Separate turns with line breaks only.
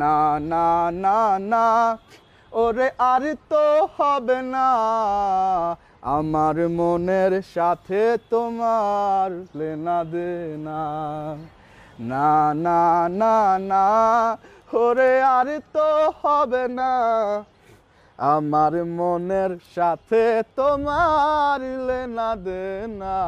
না না না না ওরে আর তো হবে না আমার মনের সাথে তোমার লেনা দে না না না না না ওরে আর তো হবে না আমার মনের সাথে তোমার লেনা দে না